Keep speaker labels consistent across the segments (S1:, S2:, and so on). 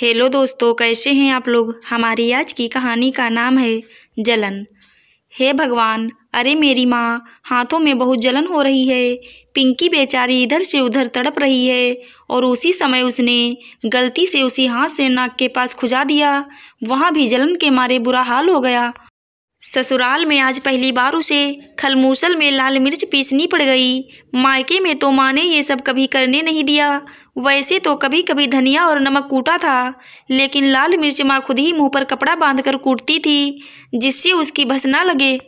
S1: hello दोस्तों कैसे हैं आप लोग हमारी आज की कहानी का नाम है जलन हे भगवान अरे मेरी माँ हाथों में बहुत जलन हो रही है पिंकी बेचारी इधर से उधर तड़प रही है और उसी समय उसने गलती से उसी हाथ से नाक के पास खुजा दिया वहाँ भी जलन के मारे बुरा हाल हो गया ससुराल में आज पहली बार उसे खलमूसल में लाल मिर्च पीसनी पड़ गई मायके में तो माँ ने ये सब कभी करने नहीं दिया वैसे तो कभी कभी धनिया और नमक कूटा था लेकिन लाल मिर्च माँ खुद ही मुंह पर कपड़ा बांधकर कूटती थी जिससे उसकी भसना लगे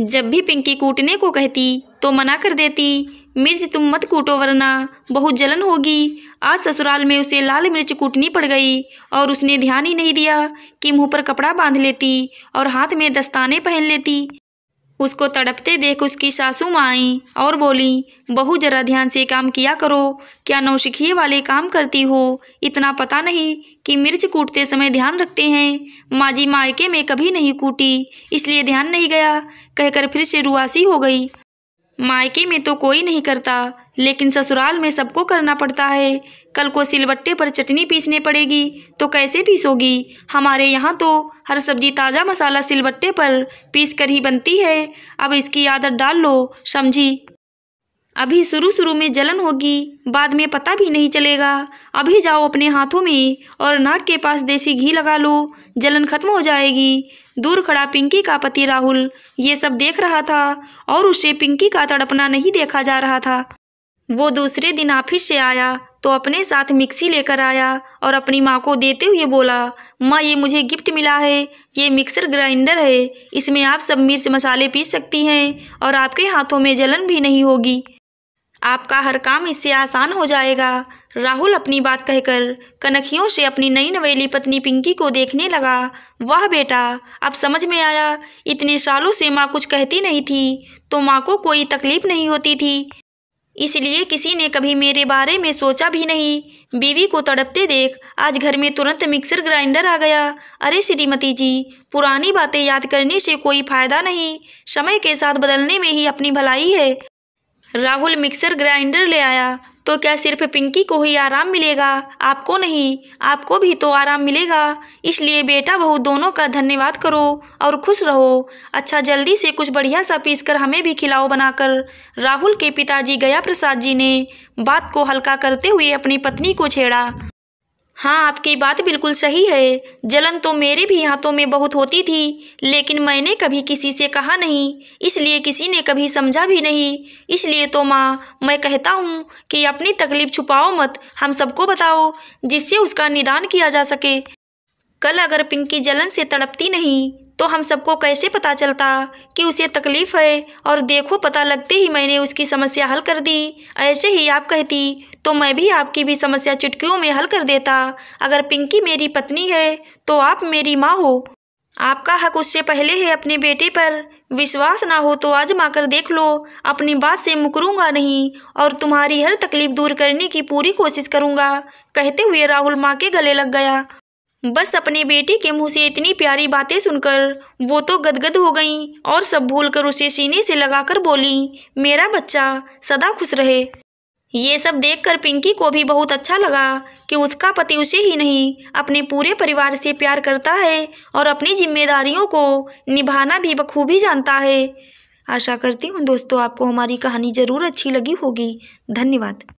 S1: जब भी पिंकी कूटने को कहती तो मना कर देती मिर्च तुम मत कूटो वरना बहुत जलन होगी आज ससुराल में उसे लाल मिर्च कूटनी पड़ गई और उसने ध्यान ही नहीं दिया कि मुंह पर कपड़ा बांध लेती और हाथ में दस्ताने पहन लेती उसको तड़पते देख उसकी सासू माँ आई और बोली बहू जरा ध्यान से काम किया करो क्या नौशिखिए वाले काम करती हो इतना पता नहीं कि मिर्च कूटते समय ध्यान रखते हैं माँ जी मायके में कभी नहीं कूटी इसलिए ध्यान नहीं गया कहकर फिर से रुआसी हो गई मायके में तो कोई नहीं करता लेकिन ससुराल में सबको करना पड़ता है कल को सिलबट्टे पर चटनी पीसने पड़ेगी तो कैसे पीसोगी हमारे यहाँ तो हर सब्जी ताज़ा मसाला सिलबट्टे पर पीस कर ही बनती है अब इसकी आदत डाल लो समझी अभी शुरू शुरू में जलन होगी बाद में पता भी नहीं चलेगा अभी जाओ अपने हाथों में और नाक के पास देसी घी लगा लो जलन खत्म हो जाएगी दूर खड़ा पिंकी का पति राहुल ये सब देख रहा था और उसे पिंकी का तड़पना नहीं देखा जा रहा था वो दूसरे दिन ऑफिस से आया तो अपने साथ मिक्सी लेकर आया और अपनी माँ को देते हुए बोला माँ ये मुझे गिफ्ट मिला है ये मिक्सर ग्राइंडर है इसमें आप सब मिर्च मसाले पीस सकती हैं और आपके हाथों में जलन भी नहीं होगी आपका हर काम इससे आसान हो जाएगा राहुल अपनी बात कहकर कनखियों से अपनी नई नवेली पत्नी पिंकी को देखने लगा वाह बेटा अब समझ में आया इतने सालों से माँ कुछ कहती नहीं थी तो माँ को कोई तकलीफ नहीं होती थी इसलिए किसी ने कभी मेरे बारे में सोचा भी नहीं बीवी को तड़पते देख आज घर में तुरंत मिक्सर ग्राइंडर आ गया अरे श्रीमती जी पुरानी बातें याद करने से कोई फायदा नहीं समय के साथ बदलने में ही अपनी भलाई है राहुल मिक्सर ग्राइंडर ले आया तो क्या सिर्फ पिंकी को ही आराम मिलेगा आपको नहीं आपको भी तो आराम मिलेगा इसलिए बेटा बहू दोनों का धन्यवाद करो और खुश रहो अच्छा जल्दी से कुछ बढ़िया सा पीस कर हमें भी खिलाओ बनाकर राहुल के पिताजी गया प्रसाद जी ने बात को हल्का करते हुए अपनी पत्नी को छेड़ा हाँ आपकी बात बिल्कुल सही है जलन तो मेरे भी हाथों में बहुत होती थी लेकिन मैंने कभी किसी से कहा नहीं इसलिए किसी ने कभी समझा भी नहीं इसलिए तो माँ मैं कहता हूँ कि अपनी तकलीफ़ छुपाओ मत हम सबको बताओ जिससे उसका निदान किया जा सके कल अगर पिंकी जलन से तड़पती नहीं तो हम सबको कैसे पता चलता कि उसे तकलीफ़ है और देखो पता लगते ही मैंने उसकी समस्या हल कर दी ऐसे ही आप कहती तो मैं भी आपकी भी समस्या चुटकियों में हल कर देता अगर पिंकी मेरी पत्नी है तो आप मेरी माँ हो आपका हक उससे पहले है अपने बेटे पर विश्वास ना हो तो आजमा कर देख लो अपनी बात से मुकरूंगा नहीं और तुम्हारी हर तकलीफ दूर करने की पूरी कोशिश करूंगा कहते हुए राहुल माँ के गले लग गया बस अपने बेटे के मुंह से इतनी प्यारी बातें सुनकर वो तो गदगद हो गईं और सब भूलकर उसे सीने से लगाकर बोली मेरा बच्चा सदा खुश रहे ये सब देखकर पिंकी को भी बहुत अच्छा लगा कि उसका पति उसे ही नहीं अपने पूरे परिवार से प्यार करता है और अपनी जिम्मेदारियों को निभाना भी बखूबी जानता है आशा करती हूँ दोस्तों आपको हमारी कहानी ज़रूर अच्छी लगी होगी धन्यवाद